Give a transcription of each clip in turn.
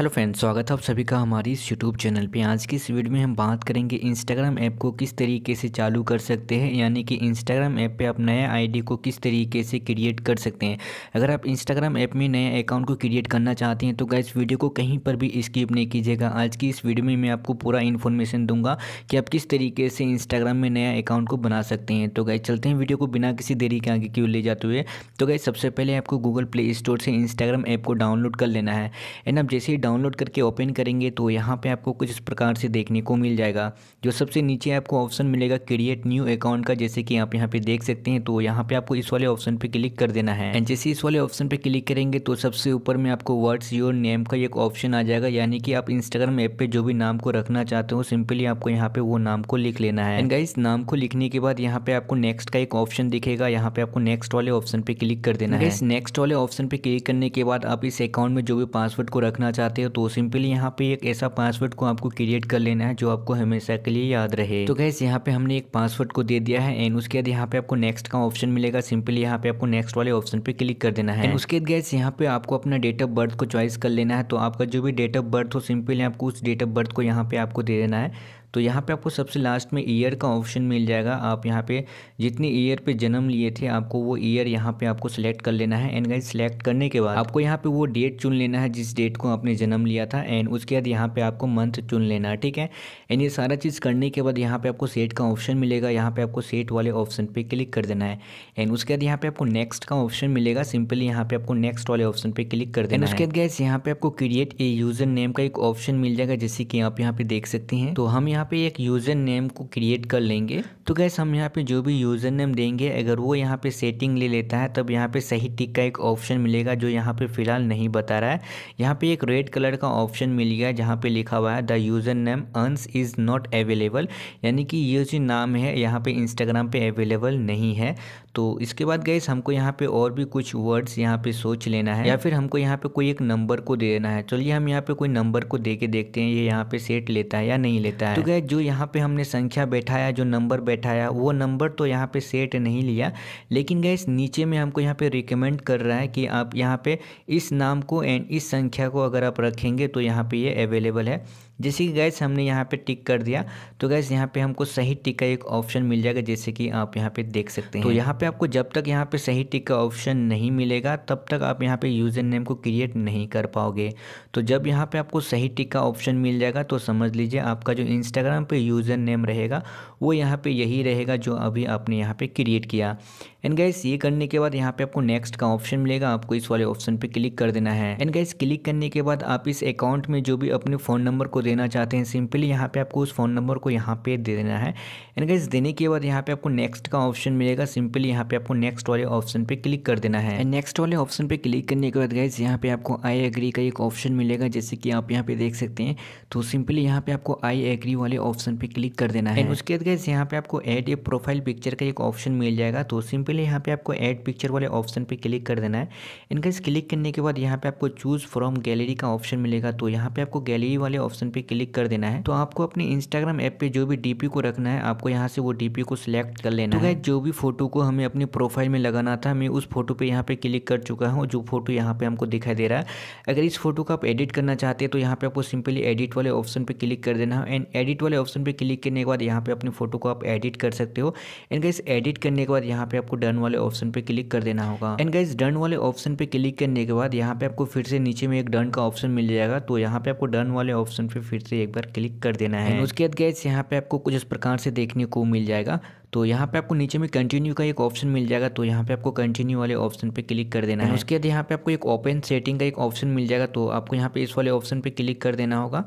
hello friends स्वागत है आप सभी का हमारी इस यूट्यूब चैनल पे आज की इस वीडियो में हम बात करेंगे इंस्टाग्राम ऐप को किस तरीके से चालू कर सकते हैं यानी कि इंस्टाग्राम ऐप पे आप नया आईडी को किस तरीके से क्रिएट कर सकते हैं अगर आप इंस्टाग्राम ऐप में नया अकाउंट को क्रिएट करना चाहते हैं तो क्या वीडियो को कहीं पर भी स्किप नहीं कीजिएगा आज की इस वीडियो में मैं आपको पूरा इन्फॉर्मेशन दूंगा कि आप किस तरीके से इंस्टाग्राम में नया अकाउंट को बना सकते हैं तो गाइज चलते हैं वीडियो को बिना किसी देरी के आगे क्यों ले जाते हुए तो गाइज सबसे पहले आपको गूगल प्ले स्टोर से इंस्टाग्राम ऐप को डाउनलोड कर लेना है एंड आप जैसे ही डाउनलोड करके ओपन करेंगे तो यहाँ पे आपको कुछ इस प्रकार से देखने को मिल जाएगा जो सबसे नीचे आपको ऑप्शन मिलेगा क्रिएट न्यू अकाउंट का जैसे कि आप यहाँ पे देख सकते हैं तो यहाँ पे आपको इस वाले ऑप्शन पे क्लिक कर देना है एंड जैसे इस वाले ऑप्शन पे क्लिक करेंगे तो सबसे ऊपर में आपको वर्ड्स योर नेम का एक ऑप्शन आ जाएगा यानी कि आप इंस्टाग्राम ऐप पे जो भी नाम को रखना चाहते हो सिंपली आपको यहाँ पे वो नाम को लिख लेना है एंड गाइस नाम को लिखने के बाद यहाँ पे आपको नेक्स्ट का एक ऑप्शन दिखेगा यहाँ पे आपको नेक्स्ट वाले ऑप्शन पे क्लिक कर देना है नेक्स्ट वाले ऑप्शन पे क्लिक करने के बाद आप इस अकाउंट में जो भी पासवर्ड को रखना चाहते चाहते हो तो सिंपली यहाँ पे एक ऐसा पासवर्ड को आपको क्रिएट कर लेना है जो आपको हमेशा के लिए याद रहे तो गैस यहाँ पे हमने एक पासवर्ड को दे दिया है एंड उसके बाद यहाँ पे आपको नेक्स्ट का ऑप्शन मिलेगा सिंपली यहाँ पे आपको नेक्स्ट वाले ऑप्शन पे क्लिक कर देना है उसके बाद गैस यहाँ पे आपको अपना डेट ऑफ बर्थ को चॉइस कर लेना है तो आपका जो भी डेट ऑफ बर्थ हो सिंपली आपको उस डेट ऑफ बर्थ को यहाँ पे आपको दे देना है तो यहाँ पे आपको सबसे लास्ट में ईयर का ऑप्शन मिल जाएगा आप यहाँ पे जितने ईयर पे जन्म लिए थे आपको वो ईयर यहाँ पे आपको सेलेक्ट कर लेना है एंड गाइज सिलेक्ट करने के बाद आपको यहाँ पे वो डेट चुन लेना है जिस डेट को आपने जन्म लिया था एंड उसके बाद यहाँ पे आपको मंथ चुन लेना है ठीक है एंड ये सारा चीज़ करने के बाद यहाँ पे आपको सेट का ऑप्शन मिलेगा यहाँ पे आपको सेट वाले ऑप्शन पे क्लिक कर देना है एंड उसके बाद यहाँ पे आपको नेक्स्ट का ऑप्शन मिलेगा सिंपली यहाँ पे आपको नेक्स्ट वाले ऑप्शन पे क्लिक कर देना है उसके बाद गैस यहाँ पे आपको क्रिएट ए यूजर नेम का एक ऑप्शन मिल जाएगा जैसे कि आप यहाँ पे देख सकते हैं तो हम यहाँ यहाँ पे एक यूज़र नेम को क्रिएट कर लेंगे तो गैस हम यहाँ पे जो भी यूज़र नेम देंगे अगर वो यहाँ पे सेटिंग ले लेता है तब यहाँ पे सही टिक का एक ऑप्शन मिलेगा जो यहाँ पे फ़िलहाल नहीं बता रहा है यहाँ पे एक रेड कलर का ऑप्शन मिल गया जहाँ पे लिखा हुआ है द यूज़र नेम अंस इज़ नॉट अवेलेबल यानी कि ये जो नाम है यहाँ पर इंस्टाग्राम पर अवेलेबल नहीं है तो इसके बाद गैस हमको यहाँ पर और भी कुछ वर्ड्स यहाँ पर सोच लेना है या फिर हमको यहाँ पर कोई एक नंबर को देना है चलिए हम यहाँ पर कोई नंबर को दे देखते हैं ये यहाँ पर सेट लेता है या नहीं लेता है तो गए जो यहाँ पे हमने संख्या बैठाया जो नंबर बैठाया वो नंबर तो यहाँ पे सेट नहीं लिया लेकिन गए नीचे में हमको यहाँ पे रिकमेंड कर रहा है कि आप यहाँ पे इस नाम को एंड इस संख्या को अगर आप रखेंगे तो यहाँ पे ये अवेलेबल है जैसे कि गैस हमने यहाँ पे टिक कर दिया तो गैस यहाँ पे हमको सही टिक का एक ऑप्शन मिल जाएगा जैसे कि आप यहाँ पे देख सकते हैं तो यहाँ पे आपको जब तक यहाँ पे सही टिक का ऑप्शन नहीं मिलेगा तब तक आप यहाँ पे यूज़र नेम को क्रिएट नहीं कर पाओगे तो जब यहाँ पे आपको सही टिक का ऑप्शन मिल जाएगा तो समझ लीजिए आपका जो इंस्टाग्राम पर यूज़र नेम रहेगा वो यहाँ पर यही रहेगा जो अभी आपने यहाँ पर क्रिएट किया एंड गैस ये करने के बाद यहाँ पर आपको नेक्स्ट का ऑप्शन मिलेगा आपको इस वाले ऑप्शन पर क्लिक कर देना है एंड गैस क्लिक करने के बाद आप इस अकाउंट में जो भी अपने फ़ोन नंबर को देना चाहते हैं सिंपली यहाँ पे आपको उस फ़ोन नंबर को यहाँ पे दे देना है एंड गाइज देने के बाद यहाँ पे आपको नेक्स्ट का ऑप्शन मिलेगा सिंपली यहाँ पे आपको नेक्स्ट वाले ऑप्शन पे क्लिक कर देना है नेक्स्ट वाले ऑप्शन पे क्लिक करने के बाद गाइज यहाँ पे आपको आई एग्री का एक ऑप्शन मिलेगा जैसे कि आप यहाँ पे देख सकते हैं तो सिंपली यहाँ पे आपको आई एग्री वाले ऑप्शन पे क्लिक कर देना है उसके बाद गाइज यहाँ पे आपको एड ए प्रोफाइल पिक्चर का एक ऑप्शन मिल जाएगा तो सिंपली यहाँ पे आपको एड पिक्चर वाले ऑप्शन पे क्लिक कर देना है इनका क्लिक करने के बाद यहाँ पे आपको चूज़ फ्रॉम गैलरी का ऑप्शन मिलेगा तो यहाँ पे आपको गैलरी वाले ऑप्शन पे पे क्लिक कर देना है तो आपको अपने इंस्टाग्राम ऐप पे जो भी डीपी को रखना है आपको यहाँ से वो डीपी को सिलेक्ट कर लेना तो है जो भी फोटो को हमें अपने प्रोफाइल में लगाना था मैं उस फोटो पे यहाँ पे क्लिक कर चुका हूँ जो फोटो यहाँ पे हमको दिखाई दे रहा है अगर इस फोटो को आप एडिट करना चाहते हैं तो यहाँ पे आपको सिंपली एडिट वाले ऑप्शन पर क्लिक कर देना है एंड एडिट वाले ऑप्शन पर क्लिक करने के बाद यहाँ पे अपने फोटो को आप एडिट कर सकते हो एंड गाइस एडिट करने के बाद यहाँ पे आपको डन वाले ऑप्शन पर क्लिक कर देना होगा एंड गाइस डन वाले ऑप्शन पर क्लिक करने के बाद यहाँ पे आपको फिर से नीचे में एक डन का ऑप्शन मिल जाएगा तो यहाँ पे आपको डन वाले ऑप्शन पे फिर से एक बार क्लिक कर देना है उसके बाद गैस यहाँ पे आपको कुछ इस प्रकार से देखने को मिल जाएगा तो यहाँ पे आपको नीचे में कंटिन्यू का एक ऑप्शन मिल जाएगा तो यहाँ पे आपको कंटिन्यू वाले ऑप्शन पे क्लिक कर देना है उसके बाद यहाँ पे आपको एक ओपन सेटिंग का एक ऑप्शन मिल जाएगा तो आपको यहाँ पे इस वाले ऑप्शन पे क्लिक कर देना होगा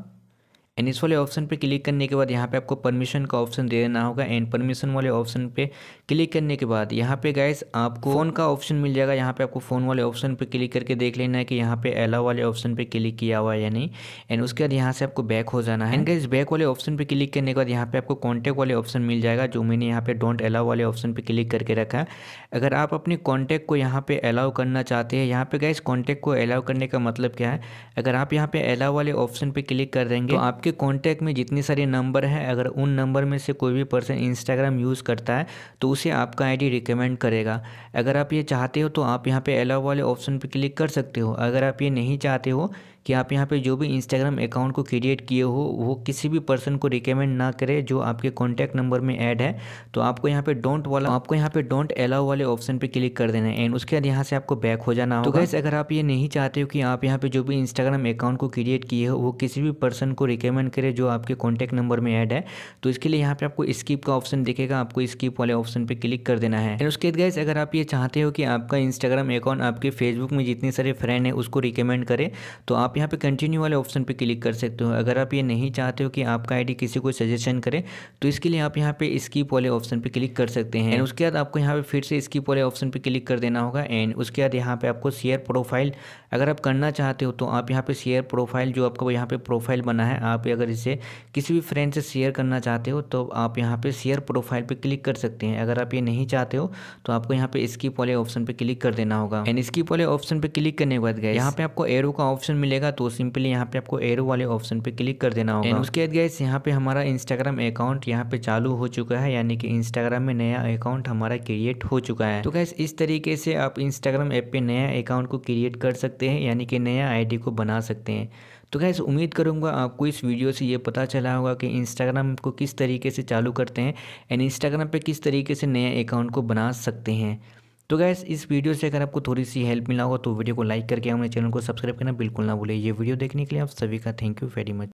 एंड इस वाले ऑप्शन पे क्लिक करने के बाद यहाँ पे आपको परमिशन का ऑप्शन दे देना होगा एंड परमिशन वाले ऑप्शन पे क्लिक करने के बाद यहाँ पे गाइस आपको फ़ोन का ऑप्शन मिल जाएगा यहाँ पे आपको फ़ोन वाले ऑप्शन पे क्लिक करके देख लेना है कि यहाँ पे एलाव वाले ऑप्शन पे क्लिक किया हुआ है या नहीं एंड उसके बाद यहाँ से आपको बैक हो जाना है एंड गाइज बैक वाले ऑप्शन पर क्लिक करने के बाद यहाँ पे आपको कॉन्टैक्ट वाले ऑप्शन मिल जाएगा जो मैंने यहाँ पर डोंट अलाउ वाले ऑप्शन पर क्लिक करके रखा है अगर आप अपने कॉन्टैक्ट को यहाँ पर अलाउ करना चाहते हैं यहाँ पर गाइज कॉन्टैक्ट को अलाउ करने का मतलब क्या है अगर आप यहाँ पर अलाउ वाले ऑप्शन पर क्लिक कर देंगे तो आप आपके कॉन्टैक्ट में जितने सारे नंबर हैं अगर उन नंबर में से कोई भी पर्सन इंस्टाग्राम यूज़ करता है तो उसे आपका आईडी रिकमेंड करेगा अगर आप ये चाहते हो तो आप यहाँ पे अलाउ वाले ऑप्शन पर क्लिक कर सकते हो अगर आप ये नहीं चाहते हो कि आप यहाँ पे जो भी इंस्टाग्राम अकाउंट को क्रिएट किए हो वो किसी भी पर्सन को रिकमेंड ना करें जो आपके कॉन्टैक्ट नंबर में ऐड है तो आपको यहाँ पे डोंट वाला आपको यहाँ पे डोंट अलाउ वाले ऑप्शन पे क्लिक कर देना है एंड उसके बाद यहाँ से आपको बैक हो जाना तो होगा तो गैस अगर आप ये नहीं चाहते हो कि आप यहाँ पे जो भी इंस्टाग्राम अकाउंट को क्रिएट किए हो वो किसी भी पर्सन को रिकमेंड करे जो आपके कॉन्टैक्ट नंबर में ऐड है तो इसके लिए यहाँ पे आपको स्किप का ऑप्शन दिखेगा आपको स्किप वाले ऑप्शन पर क्लिक कर देना है एंड उसके बाद गैस अगर आप ये चाहते हो कि आपका इंस्टाग्राम अकाउंट आपके फेसबुक में जितने सारे फ्रेंड है उसको रिकमेंड करे तो आप आप यहाँ पे कंटिन्यू वाले ऑप्शन पे क्लिक कर सकते हो अगर आप ये नहीं चाहते हो कि आपका आईडी किसी को सजेशन करे तो इसके लिए आप यहाँ पे स्कीप वाले ऑप्शन पे क्लिक कर सकते हैं एंड उसके बाद आपको यहाँ पे फिर से स्कीप वाले ऑप्शन पे क्लिक कर देना होगा एंड उसके बाद यहाँ पे आपको शेयर प्रोफाइल अगर आप करना चाहते हो तो आप यहाँ पे शेयर प्रोफाइल जो आपका यहाँ पे प्रोफाइल बना है आप अगर इसे किसी भी फ्रेंड से शेयर करना चाहते हो तो आप यहाँ पे शेयर प्रोफाइल पे क्लिक कर सकते हैं अगर आप ये नहीं चाहते हो तो आपको यहाँ पे स्कीप वाले ऑप्शन पे क्लिक कर देना होगा एंड स्कीप वाले ऑप्शन पे क्लिक करने के बाद गए यहाँ पे आपको एरो का ऑप्शन मिलेगा जाएगा तो सिंपली यहाँ पे आपको एरो वाले ऑप्शन पे क्लिक कर देना होगा उसके बाद गैस यहाँ पे हमारा इंस्टाग्राम अकाउंट यहाँ पे चालू हो चुका है यानी कि इंस्टाग्राम में नया अकाउंट हमारा क्रिएट हो चुका है तो गैस इस तरीके से आप इंस्टाग्राम ऐप पे नया अकाउंट को क्रिएट कर सकते हैं यानी कि नया आई को बना सकते हैं तो गैस उम्मीद करूंगा आपको इस वीडियो से ये पता चला होगा कि इंस्टाग्राम को किस तरीके से चालू करते हैं एंड इंस्टाग्राम पे किस तरीके से नया अकाउंट को बना सकते हैं तो गैस इस वीडियो से अगर आपको थोड़ी सी हेल्प मिला होगा तो वीडियो को लाइक करके हमारे चैनल को सब्सक्राइब करना बिल्कुल ना भूलें ये वीडियो देखने के लिए आप सभी का थैंक यू वेरी मच